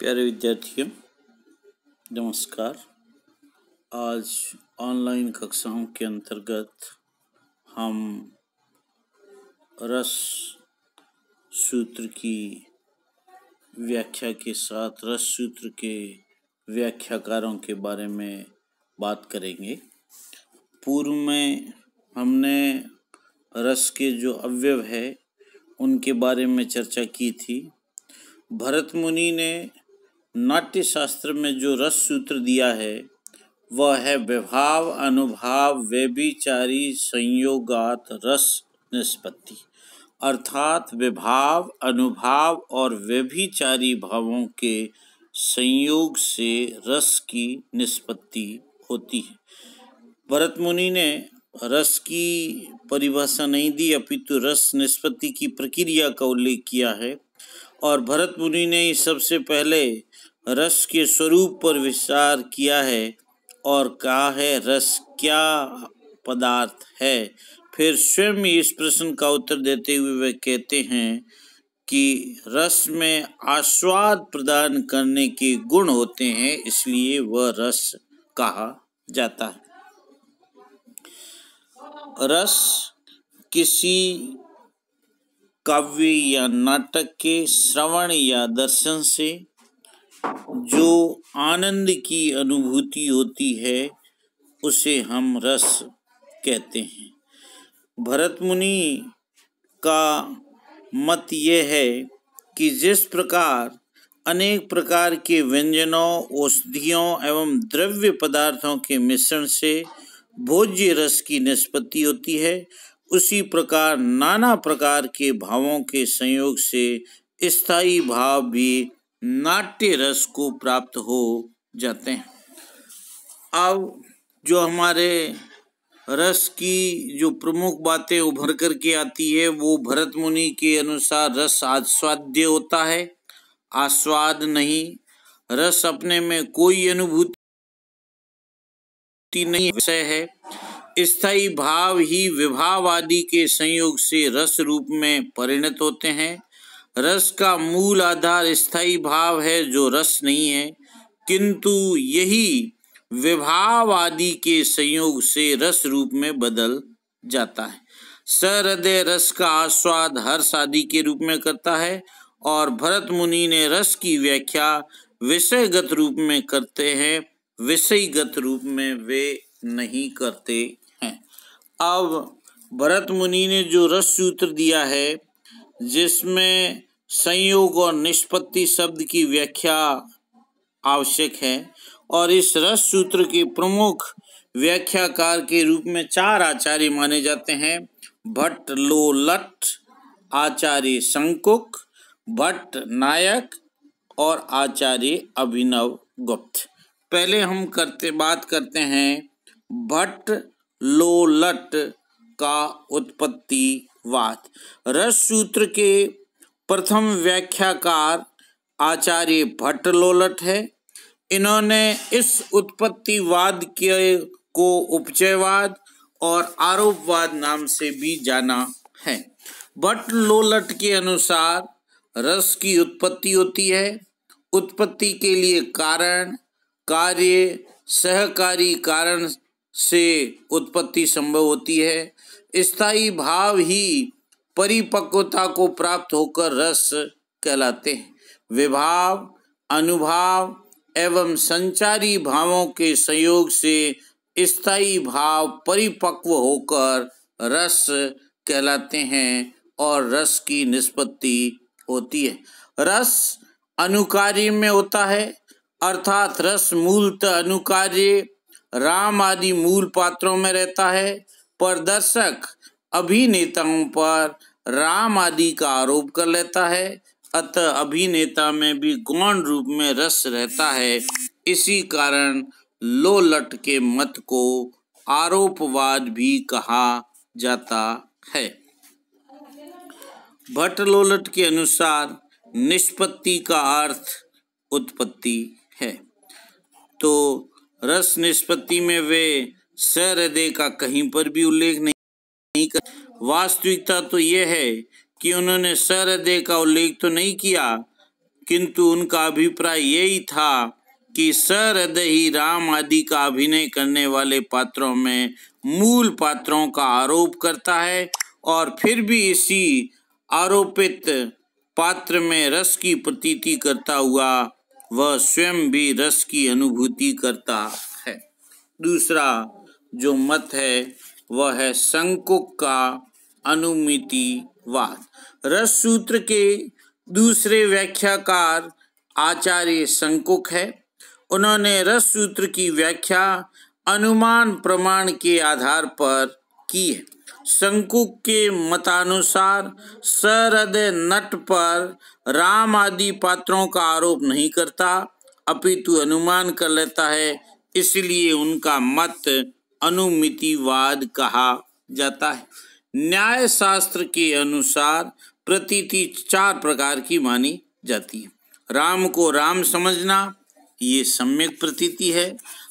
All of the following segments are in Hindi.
प्यारे विद्यार्थियों नमस्कार आज ऑनलाइन कक्षाओं के अंतर्गत हम रस सूत्र की व्याख्या के साथ रस सूत्र के व्याख्याकारों के बारे में बात करेंगे पूर्व में हमने रस के जो अवयव है उनके बारे में चर्चा की थी भरत मुनि ने नाट्य शास्त्र में जो रस सूत्र दिया है वह है विभाव अनुभाव व्यभिचारी संयोगात रस निष्पत्ति अर्थात विभाव अनुभाव और व्यभिचारी भावों के संयोग से रस की निष्पत्ति होती है भरत मुनि ने रस की परिभाषा नहीं दी अपितु रस निष्पत्ति की प्रक्रिया का उल्लेख किया है और भरत मुनि ने सबसे पहले रस के स्वरूप पर विचार किया है और कहा है रस क्या पदार्थ है फिर स्वयं इस प्रश्न का उत्तर देते हुए वे कहते हैं कि रस में आस्वाद प्रदान करने के गुण होते हैं इसलिए वह रस कहा जाता है रस किसी काव्य या नाटक के श्रवण या दर्शन से जो आनंद की अनुभूति होती है उसे हम रस कहते हैं भरत मुनि का मत यह है कि जिस प्रकार अनेक प्रकार के व्यंजनों औषधियों एवं द्रव्य पदार्थों के मिश्रण से भोज्य रस की निष्पत्ति होती है उसी प्रकार नाना प्रकार के भावों के संयोग से स्थायी भाव भी नाट्य रस को प्राप्त हो जाते हैं अब जो हमारे रस की जो प्रमुख बातें उभर कर के आती है वो भरत मुनि के अनुसार रस आस्वाद्य होता है आस्वाद नहीं रस अपने में कोई अनुभूति नहीं विषय है स्थायी भाव ही विभाव आदि के संयोग से रस रूप में परिणत होते हैं रस का मूल आधार स्थायी भाव है जो रस नहीं है किंतु यही विभाव आदि के संयोग से रस रूप में बदल जाता है सहृदय रस का आस्वाद हर्ष आदि के रूप में करता है और भरत मुनि ने रस की व्याख्या विषयगत रूप में करते हैं विषयगत रूप में वे नहीं करते हैं अब भरत मुनि ने जो रस सूत्र दिया है जिसमें संयोग और निष्पत्ति शब्द की व्याख्या आवश्यक है और इस रस सूत्र के प्रमुख व्याख्याकार के रूप में चार आचार्य माने जाते हैं भट्ट लोलट आचार्य संकुक भट्ट नायक और आचार्य अभिनव गुप्त पहले हम करते बात करते हैं भट्ट लोलट का वाद रस सूत्र के प्रथम व्याख्याकार आचार्य भट्ट लोलट है इन्होंने इस उत्पत्तिवाद के को उपचयवाद और आरोपवाद नाम से भी जाना है भट्ट लोलट के अनुसार रस की उत्पत्ति होती है उत्पत्ति के लिए कारण कार्य सहकारी कारण से उत्पत्ति संभव होती है स्थायी भाव ही परिपक्वता को प्राप्त होकर रस कहलाते हैं विभाव अनुभाव एवं संचारी भावों के संयोग से स्थायी भाव परिपक्व होकर रस कहलाते हैं और रस की निष्पत्ति होती है रस अनुकार्य में होता है अर्थात रस मूलत अनुकार्य राम आदि मूल पात्रों में रहता है प्रदर्शक अभिनेताओं पर राम आदि का आरोप कर लेता है अतः अभिनेता में भी गौण रूप में रस रहता है इसी कारण लोलट के मत को आरोपवाद भी कहा जाता है भट्ट लोलट के अनुसार निष्पत्ति का अर्थ उत्पत्ति है तो रस निष्पत्ति में वे सहृदय का कहीं पर भी उल्लेख नहीं वास्तविकता तो यह है कि उन्होंने सहृदय का उल्लेख तो नहीं किया किंतु उनका अभिप्राय यही था कि सहृदय ही राम आदि का अभिनय करने वाले पात्रों में मूल पात्रों का आरोप करता है और फिर भी इसी आरोपित पात्र में रस की प्रतीति करता हुआ वह स्वयं भी रस की अनुभूति करता है दूसरा जो मत है वह है संकुक का अनुमितिवाद रस सूत्र के दूसरे व्याख्याकार आचार्य संकुक है उन्होंने रस सूत्र की व्याख्या अनुमान प्रमाण के आधार पर की है संकुक के मतानुसार सरदय नट पर राम आदि पात्रों का आरोप नहीं करता अपितु अनुमान कर लेता है इसलिए उनका मत अनुमितिवाद कहा जाता है न्याय शास्त्र के अनुसार प्रतीति चार प्रकार की मानी जाती है राम को राम समझना ये सम्यक प्रतीति है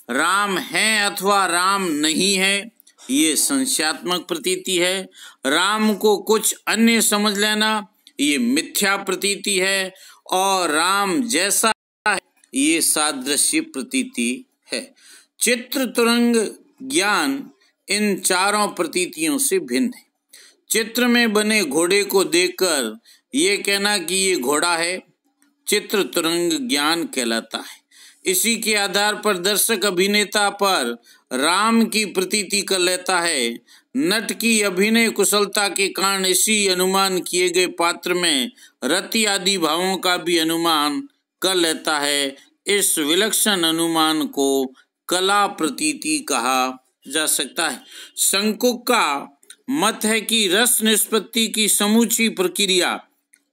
राम है अथवा राम नहीं है ये संशयात्मक प्रतीति है राम को कुछ अन्य समझ लेना ये मिथ्या प्रतीति है और राम जैसा है ये सादृश्य प्रतीति है चित्र तुरंग ज्ञान इन चारों प्रतीतियों से भिन्न है चित्र में बने घोड़े को देखकर ये कहना कि ये घोड़ा है चित्र तुरंग ज्ञान कहलाता है इसी के आधार पर दर्शक अभिनेता पर राम की प्रतीति कर लेता है नट की अभिनय कुशलता के कारण इसी अनुमान किए गए पात्र में रति आदि भावों का भी अनुमान कर लेता है इस विलक्षण अनुमान को कला प्रतीति कहा जा सकता है शंकु का मत है कि रस निष्पत्ति की समूची प्रक्रिया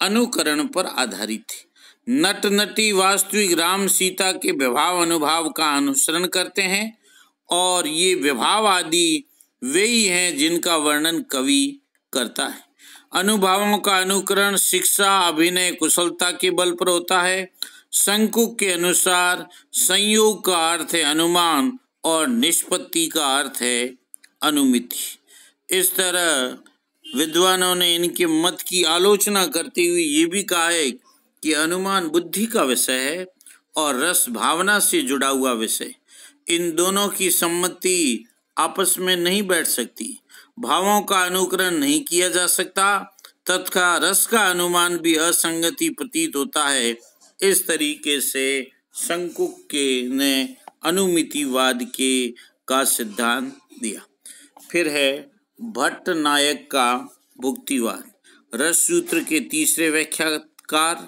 अनुकरण पर आधारित है नट नटी वास्तविक राम सीता के विभाव अनुभाव का अनुसरण करते हैं और ये विभाव आदि वे ही हैं जिनका वर्णन कवि करता है अनुभावों का अनुकरण शिक्षा अभिनय कुशलता के बल पर होता है शंकुक के अनुसार संयोग का अर्थ है अनुमान और निष्पत्ति का अर्थ है अनुमिति इस तरह विद्वानों ने इनके मत की आलोचना करते हुए ये भी कहा है कि अनुमान बुद्धि का विषय है और रस भावना से जुड़ा हुआ विषय इन दोनों की सम्मति आपस में नहीं बैठ सकती भावों का अनुकरण नहीं किया जा सकता तथा रस का अनुमान भी असंगति प्रतीत होता है इस तरीके से संकुक के ने अनुमितिवाद के का सिद्धांत दिया फिर है भट्ट नायक का भुक्तिवाद रस सूत्र के तीसरे व्याख्याकार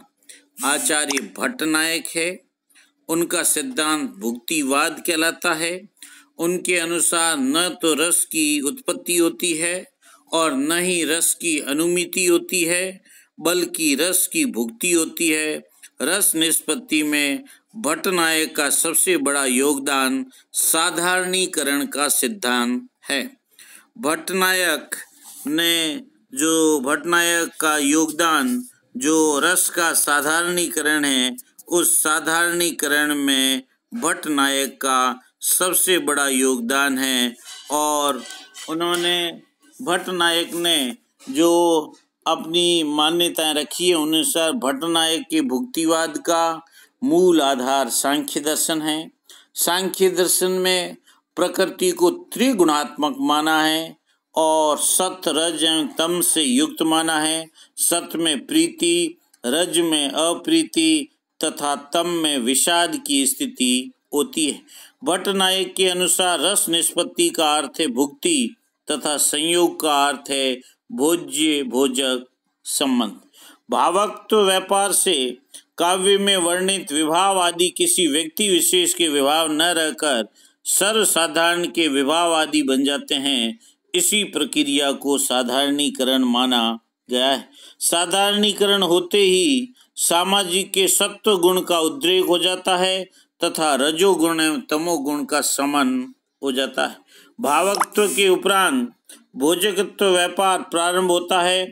आचार्य भट्ट नायक है उनका सिद्धांत भुक्तिवाद कहलाता है उनके अनुसार न तो रस की उत्पत्ति होती है और न ही रस की अनुमिति होती है बल्कि रस की भुक्ति होती है रस निष्पत्ति में भट्ट नायक का सबसे बड़ा योगदान साधारणीकरण का सिद्धांत है भटनायक ने जो भटनायक का योगदान जो रस का साधारणीकरण है उस साधारणीकरण में भटनायक का सबसे बड़ा योगदान है और उन्होंने भटनायक ने जो अपनी मान्यताएं रखी है अनुसार भटनायक के भुक्तिवाद का मूल आधार सांख्य दर्शन है सांख्य दर्शन में प्रकृति को त्रिगुणात्मक माना है और सत रज एवं तम से युक्त माना है सत में प्रीति रज में अप्रीति तथा तम में विषाद की स्थिति होती है भट्ट नायक के अनुसार रस निष्पत्ति का अर्थ है भुक्ति तथा संयोग का अर्थ है भोज्य भोजक संबंध भावक्त व्यापार से काव्य में वर्णित विभाव आदि किसी व्यक्ति विशेष के विभाव न रहकर सर्वसाधारण के आदि बन जाते हैं इसी प्रक्रिया को साधारणीकरण माना गया है साधारणीकरण होते ही सामाजिक के सत्व गुण का उद्रेक हो जाता है तथा रजोगुण एवं तमोगुण का समन हो जाता है भावकत्व के उपरांत भोजकत्व व्यापार प्रारंभ होता है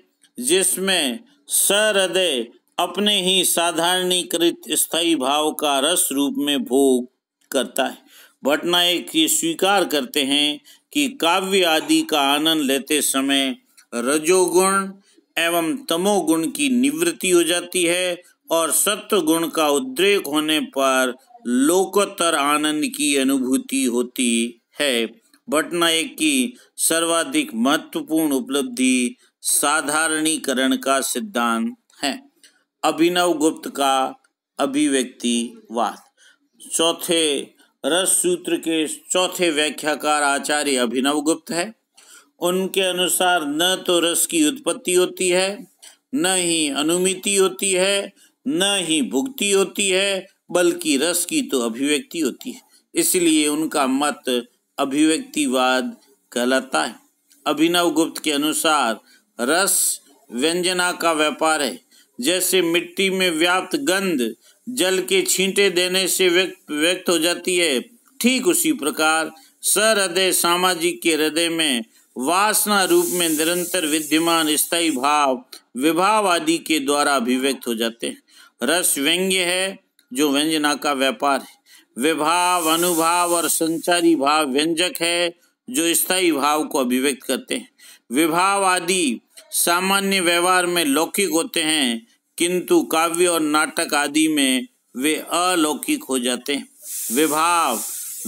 जिसमें सहृदय अपने ही साधारणीकृत स्थायी भाव का रस रूप में भोग करता है भटनायक ये स्वीकार करते हैं कि काव्य आदि का आनंद लेते समय रजोगुण एवं तमोगुण की निवृत्ति हो जाती है और सत्व गुण का उद्रेक होने पर लोकोत्तर आनंद की अनुभूति होती है भटनायक की सर्वाधिक महत्वपूर्ण उपलब्धि साधारणीकरण का सिद्धांत है अभिनव गुप्त का अभिव्यक्तिवाद चौथे रस सूत्र के चौथे व्याख्याकार आचार्य अभिनव गुप्त है उनके अनुसार न तो रस की उत्पत्ति होती है न ही अनुमिति होती है न ही भुक्ति होती है बल्कि रस की तो अभिव्यक्ति होती है इसलिए उनका मत अभिव्यक्तिवाद कहलाता है अभिनव गुप्त के अनुसार रस व्यंजना का व्यापार है जैसे मिट्टी में व्याप्त गंध जल के छींटे देने से व्यक्त व्यक्त हो जाती है ठीक उसी प्रकार सहृदय सामाजिक के हृदय में वासना रूप में निरंतर विद्यमान स्थायी भाव विभाव आदि के द्वारा अभिव्यक्त हो जाते हैं रस व्यंग्य है जो व्यंजना का व्यापार है विभाव अनुभाव और संचारी भाव व्यंजक है जो स्थायी भाव को अभिव्यक्त करते हैं विभाव आदि सामान्य व्यवहार में लौकिक होते हैं किंतु काव्य और नाटक आदि में वे अलौकिक हो जाते हैं विभाव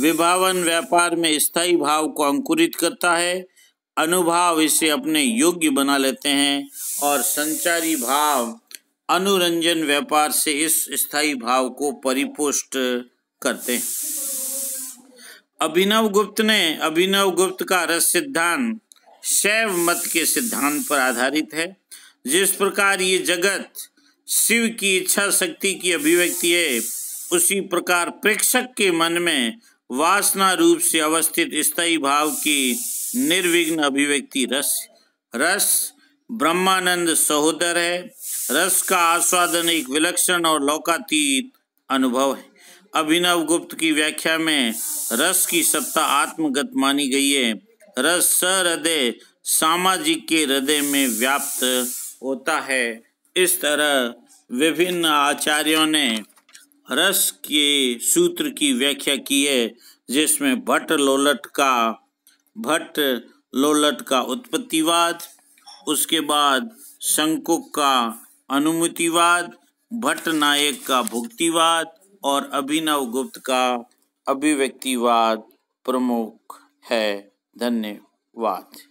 विभावन व्यापार में स्थायी भाव को अंकुरित करता है अनुभाव इसे अपने योग्य बना लेते हैं और संचारी भाव अनुरंजन व्यापार से इस स्थायी भाव को परिपुष्ट करते हैं अभिनव गुप्त ने अभिनव गुप्त का रस सिद्धांत शैव मत के सिद्धांत पर आधारित है जिस प्रकार ये जगत शिव की इच्छा शक्ति की अभिव्यक्ति है उसी प्रकार प्रेक्षक के मन में वासना रूप से अवस्थित स्थायी भाव की निर्विघ्न अभिव्यक्ति रस रस ब्रह्मानंद सहोदर है रस का आस्वादन एक विलक्षण और लौकातीत अनुभव है अभिनव गुप्त की व्याख्या में रस की सत्ता आत्मगत मानी गई है रस सहृदय सामाजिक के हृदय में व्याप्त होता है इस तरह विभिन्न आचार्यों ने रस के सूत्र की व्याख्या की है जिसमें भट्ट लोलट का भट्ट लोलट का उत्पत्तिवाद उसके बाद शंकुक का अनुमतिवाद भट्ट नायक का भुक्तिवाद और अभिनव गुप्त का अभिव्यक्तिवाद प्रमुख है धन्यवाद